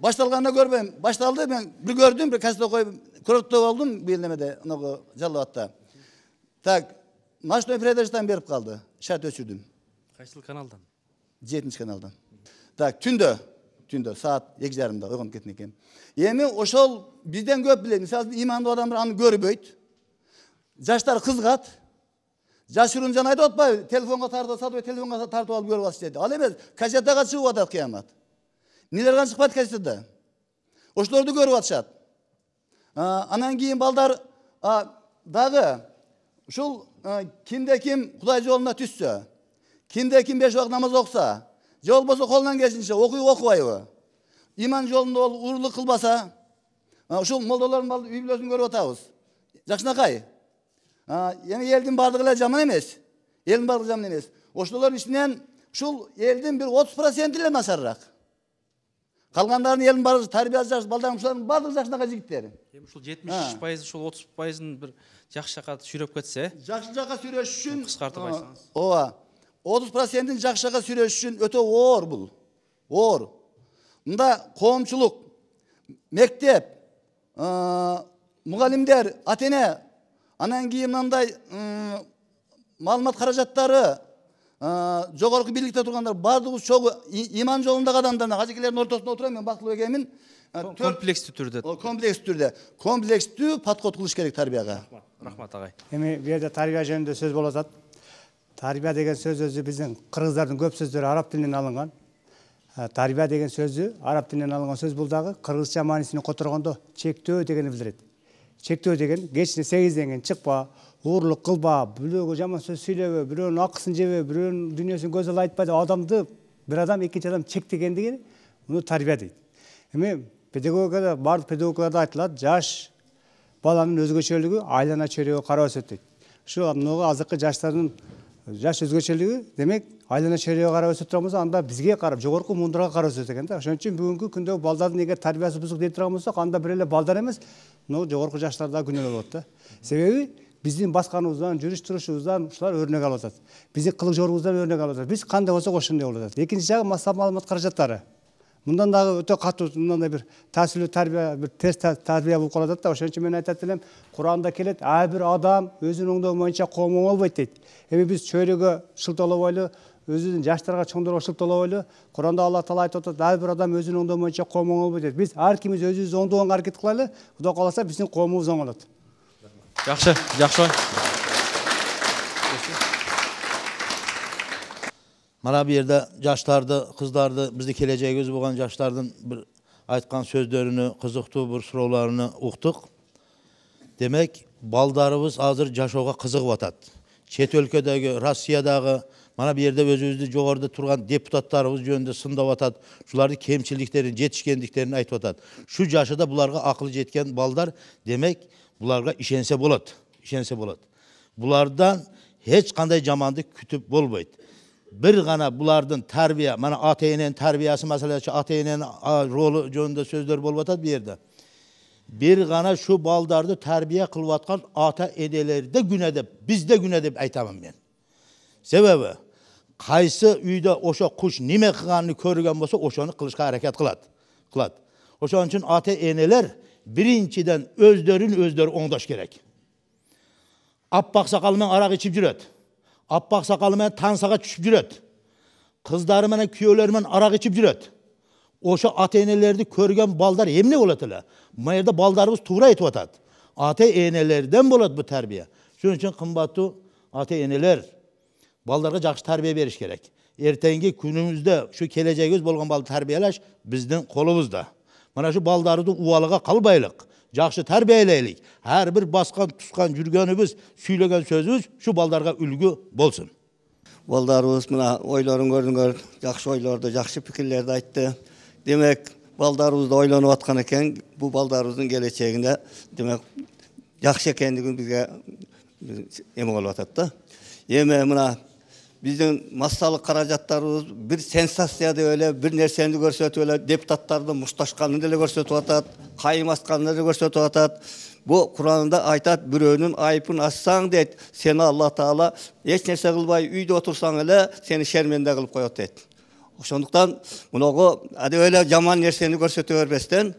башталганына көрбөйм башталды мен үлгөрдүм бир касса коюп курктоо болдум быйыл немеде могу жалал абадта так ночной передачадан берип калды шарт өчүрдүм кайсыл каналдан жетинчи каналдан так түндө түндө саат эки жарымда ойгонуп кеткен экенмин эми ошол бизден көп билет мисалы үчүн имандуу адамдар аны көрбөйт жаштар кызыгат жашыруун жана айтып атпайбы телефонго тартып сатып телефонго тартып алып көрүп атышат ал эмес кассетага чыгып атат кыямат нелер ғана шықпады ошолорду көрүп атышат анан кийин балдар дагы ушул кимде ким кудай жолуна түшсө кимде ким беш убакыт намаз окуса же болбосо колунан келишинче окуйбу окубайбы иман жолунда ол уурулук кылбаса ушул молдолордун үй бүлөсүн көрүп атабыз жакшынакай эми элдин баардыгы эле жаман эмес элдин баардыгы жаман эмес ошолордун ичинен ушул элдин бир отуз проценти эле начарыраак қалғандарын елін бары тәрбиесі жақсы балдарымыз барлығы жақсы нағай жігіттер демі 70 жетпіс үш пайызы пайызын бір жақсы жаққа сүйреп кетсе жақсы жаққа сүйреш үшін қысқартып айтсаңыз ооба отыз процентін жақсы жаққа сүйреш үшін өте оор бұл оор мында қоғамшылық мектеп мұғалімдер ата ана анан кийин мынандай маалымат қаражаттары жогорку бийликте тургандар баардыгыбыз чогуу иман жолундагы адамдардан ажекелердин ортосунда отурам мен бактылуу экенимин комплекстүү түрдө комплекстүү түрдө комплекстүү подход кылыш керек тарбияга рахмат агай эми бул жерде тарбия жөнүндө сөз болуп атат тарбия деген сөз өзү биздин кыргыздардын көп сөздөрү араб тилинен алынган тарбия деген сөзү араб тилинен алынган сөз бул дагы кыргызча маанисин которгондо чектөө дегенди билдирет чектөө деген кечине сегизден кийин чыкпа ұрлық кылба бирөөгө жаман сөз сүйлөбө бирөөнүн акысын жебе бирөөнүн дүйнөсүн көз ала айтпа деп адамды бир адам экинчи адам чектегендиги муну тарбия дейт эми педагогикада баардык педагогикаларда айтылат жаш баланын өзгөчөлүгү айлана чөйрөгө карап өсөт дейт ушу мынагу азыркы жаштардын жаш өзгөчөлүгү демек айлана чөйрөгө карап өсө турган болсо анда бизге карап жогорку муундарга карап өсөт экен да ошон үчүн бүгүнкү күндө балдардын эгер тарбиясы бузук дей турган болсок анда бир эле балдар эмес мынау жогорку жаштар дагы күнөөлүү болот да себеби биздин басканыбыздан жүрүш турушубуздан ушулар өрнөк алып атат биздин кылык жорубуздан өрнөк алып атат биз кандай болсок ошондой болуп атат экинчи жагы маалымат каражаттары мындан дагы өтө катуу мындай бир таасирлүү тарбия бир терс тарбия болуп калып атат да ошон үчүн мен айтат элем куранда келет ар бир адам өзүнүн оңдогу боюнча оңолбойт дейт эми биз чөйрөгө шылтоолобойлу өзүбүздүн жаштарга чоңдорго толоп эле куранда алла таала айтып атат ар бир адам өзүнүн оңдоо боюнча коому оңолбойт деп биз ар кимибиз өзүбүздү оңдогонго аракет кылалы кудай кааласа биздин коомубуз оңолот жакшы жакшы мына бул жерде жаштарды кыздарды биздин келечегибиз болгон жаштардын бир айткан сөздөрүнө кызыктуу бир суроолоруна уктук демек балдарыбыз азыр жашоого кызыгып атат чет өлкөдөгү россиядагы мына жерде өзүбүздү жогоруда турган депутаттарыбыз жөнүндө сындап атат ушулардын кемчиликтерин жетишкендиктерин айтып атат ушу жашыда буларга акылы жеткен балдар демек буларга ишенсе болот ишенсе болот булардан эч кандай жамандык күтүп болбойт бир гана булардын тарбия мына ата эненин тарбиясы маселеси ата эненин ролу жөнүндө сөздөр болуп атат бул жерде бир гана ушу балдарды тарбия кылып аткан ата энелерде күнә деп бизде күнә деп айтамын мен себеби qaysi uyda o'sha qush nima qilganini ko'rgan bo'lsa o'shani qilishga harakat qiladi qiladi o'shaning uchun ota enalar birinchidan o'zlarini o'zlari o'nglash kerak oppoq soqol bilan aroq ichib yuradi oppoq soqoli bilan tansaga tushib yuradi qizlari bilan kuyovlari bilan aroq ichib yuradi o'sha ota enalarni ko'rgan bolalar emni bo'ladilar bu yerda bolalarimiz to'g'ri aytib o'tadi ota enalardan bo'ladi bu tarbiya shuning uchun qimbatu ota enalar балдарға жақсы тәрбие беріш керек ертеңгі күнімізде шу келешегіміз болған балды тәрбиелеш біздің қолымызда мына шу балдарды уалыға қалбайлық жақсы тәрбиелейлік әрбір басқан тұсқан жүргеніміз сөйлеген сөзіміз шу балдарға үлгі болсын балдарыбыз мына ойларын көрдіңер жақсы ойларды жақсы пікірлерді айтты демек балдарыбыз да ойланып жатқан екен бұл балдарыбыздың келешегіне демек жақсы екендігін бізге эме болуп атат да эми мына биздин массалык каражаттарыбыз бир сенсация деп эле бир нерсени көрсөтүп эле депутаттарды мушташканын деле көрсөтүп атат кайым асканын деле көрсөтүп атат бул куранда айтат бирөөнүн айыпын ачсаң дейт сени алла таала эч нерсе кылбай үйдө отурсаң эле сени шерменде кылып коет дейт ошондуктан мынагу адеп эле жаман нерсени көрсөтө бербестен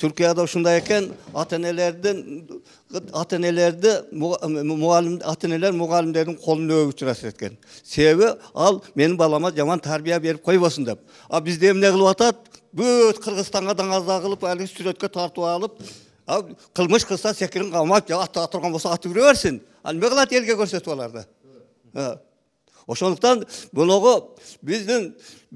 түркияда ушундай экен ата энелердин ата энелерди мугалим ата энелер мугалимдердин колуна экен себеби ал менин балама жаман тарбия берип койбосун деп а бизди эмне кылып атат бүт кыргызстанга даңаза кылып алги сүрөткө тартып алып кылмыш кылса секирин камап ата турган болсо атып жүре берсин ал эме кылат элге көрсөтүп аларды ошондуктан мынагу биздин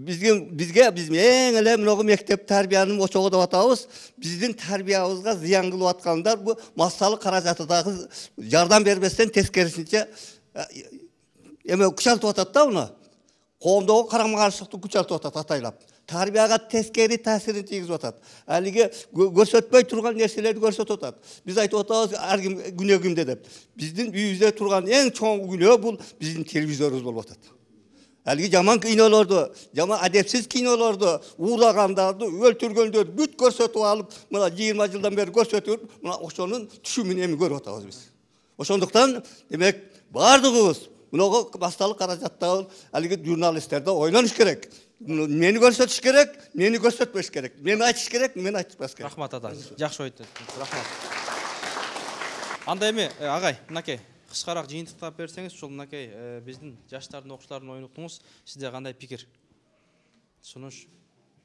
биздин бизге биз эң эле мынагу мектеп тарбиянын очогу деп атабыз биздин тарбиябызга зыян кылып аткандар бул массалык каражаты дагы жардам бербестен тескерисинче э, эме күчөйтүп атат да муну коомдогу карама каршылыкты күчөйтүп атат атайлап тарбияга тескери таасирин тийгизип атат алиги көрсөтпөй турган нерселерди көрсөтүп атат биз айтып атабыз ар ким күнөө деп биздин үйүбүздө турган эң чоң күнөө бул биздин телевизорубуз болуп атат әлгі жаман кинолорду жаман әдепсіз кинолорду улағандарды өлтүргөндөрдү бүт көрсөтүп алып мына жыйырма жылдан бери көрсөтүп мына ошонун түшүмүн эми көрүп атабыз биз ошондуктан демек баардыгыбыз мынго басталык каражаттагы әлгі журналисттерде ойлонуш керек мені көрсетіш керек мені көрсетпеш керек мен айтыш керек мен айтпас керек рахмат ата жақсы айтты рахмат анда эми ағай мынакей қысқарақ жиынтықтап берсеңіз сол мынакей э, біздің жастардың оқушылардың оюн уктуңуз сизде кандай пикир сунуш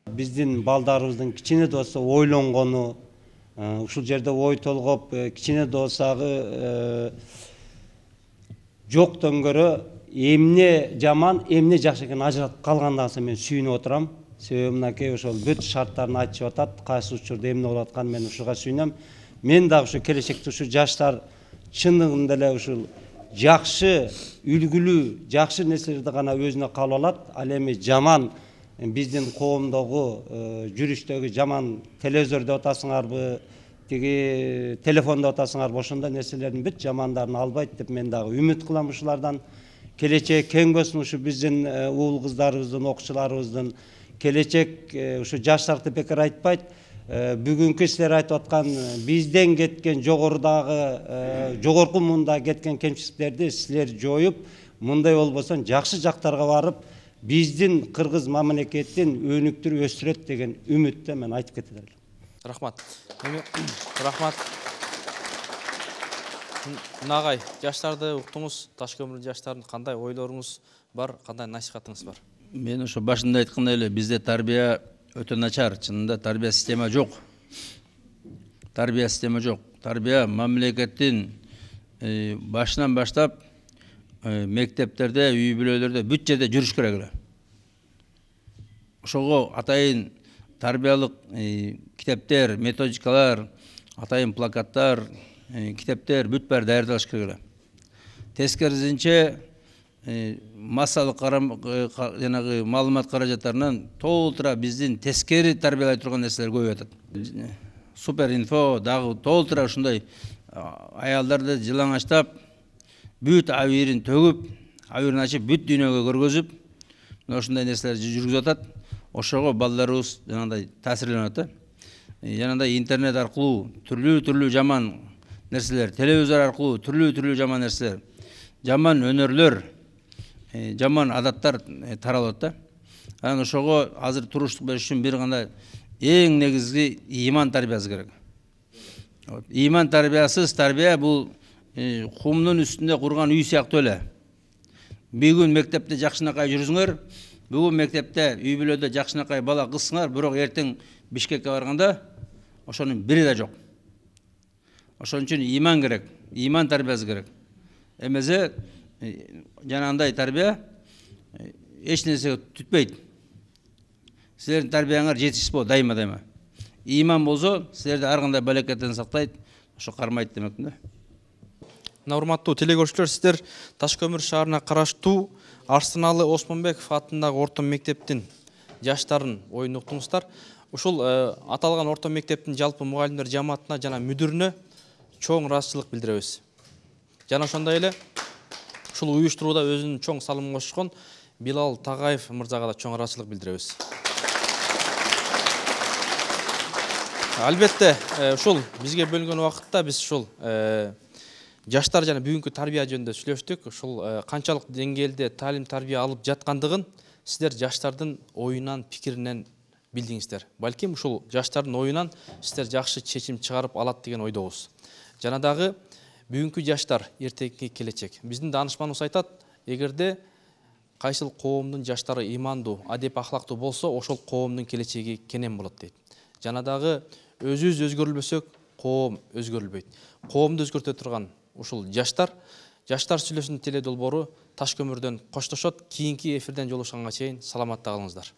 биздин балдарыбыздын кичине да болсо ойлонгону э, ушул жерде ой толгоп э, кичине да болсагы жоктон көрө эмне жаман эмне жакшы экенин ажыратып соң мен сүйүнүп отурам себеби мынакей ошол бүт шарттарын айтышып атат кайсы учурда эмне болуп атканын мен ушуга сүйүнөм мен дагы ушу келечекте ушу жаштар чындыгында эле ушул жакшы үлгүлүү жакшы нерселерди гана өзүнө кабыл алат ал эми жаман биздин коомдогу э, жүрүштөгү жаман деп атасыңарбы тиги деп атасыңарбы ошондой нерселердин бүт жамандарын албайт деп мен дагы үмүт кылам ушулардан келечек кең болсун э, ушу биздин уул кыздарыбыздын окуучуларыбыздын келечек ушу э, жаштарды бекер айтпайт э, бүгүнкү силер айтып аткан бизден кеткен жогорудагы жогорку муунда кеткен кемчиликтерди силер жоюп мындай болбосо жакшы жактарга барып биздин кыргыз мамлекетин өнүктүрүп өстүрөт деген үмүттө мен айтып кетет элем рахмат рахмат нағай жаштарды ұқтыңыз ташкөмір жаштарын қандай ойларыңыз бар қандай насихатыңыз бар мен ошо башында айткандай эле бізде тарбия өте начар чынында тарбия система жоқ. тарбия система жоқ тарбия мамлекеттин э, башынан баштап э, мектептерде үй бүлөлөрдө бүт жерде жүрүш керек эле атайын тарбиялык э, китептер методикалар атайын плакаттар китептер бүт даярдалыш керек эле тескерисинче массалык жанагы маалымат каражаттарынан толтура биздин тескери тарбиялай турган нерселер көбөйүп атат супер инфо дагы толтура ушундай аялдарды жылаңачтап бүт абийирин төгүп абийирин ачып бүт дүйнөгө көргөзүп мына ушундай нерселерди жүргүзүп атат ошого балдарыбыз жанагындай таасирленип атат да жанагындай интернет аркылуу түрлүү түрлүү жаман нәрселер телевизор арқылы түрлі түрлі жаман нәрселер жаман өнерлер э, жаман адаттар э, таралады да анан ошого азыр туруштук бериш үчүн бир гана эң негизги ыйман тарбиясы керек ыйман тарбиясыз тарбия бул кумдун э, үстүндө курган үй сыяктуу эле бүгүн мектепте жакшынакай жүрсүңөр бүгүн мектепте үй бүлөдө жакшынакай бала кызсыңар бирок эртең бишкекке барганда ошонун бири да жок ошон үчүн ыйман керек ыйман тарбиясы керек эмесе э, жанагындай тарбия э, эч нерсеге түтпөйт силердин тарбияңар жетишсиз болот дайыма дайыма ыйман болсо силерди ар кандай балекеттен сактайт ошо кармайт демек да мына урматтуу теле көрүүчүлөр сиздер таш көмүр шаарына караштуу арсеналы осмонбеков атындагы орто мектептин жаштарын оюн уктуңуздар ушул э, аталган орто мектептин жалпы мугалимдер жамаатына жана мүдүрүнө чоң ыраазычылык билдиребиз жана ошондой эле ушул уюштурууда өзүнүн чоң салымын кошкон билал тагаев мырзага да чоң ыраазычылык билдиребиз албетте э, ушул бизге бөлүнгөн убакытта биз ушул э, жаштар жана бүгүнкү тарбия жөнүндө сүйлөштүк ушул э, канчалык деңгээлде таалим тарбия алып жаткандыгын сиздер жаштардын оюнан пикиринен билдиңиздер балким ушул жаштардын оюнан сиздер жакшы чечим чыгарып алат деген ойдобуз жаңадағы бүгінгі жаштар ертеңгі келечек біздің даанышманыбыз айтат эгерде кайсыл коомдун жаштары иманду, адеп ахлактуу болсо ошол коомдун келечеги кенен болот дейт жана дагы өзүбүз өзгөрүлбөсөк коом өзгөрүлбөйт коомду өзгөртө турган ушул жаштар жаштар сүйлөшүүнүн теледолбоору таш көмүрдөн коштошот кийинки эфирден жолугушканга чейин саламатта калыңыздар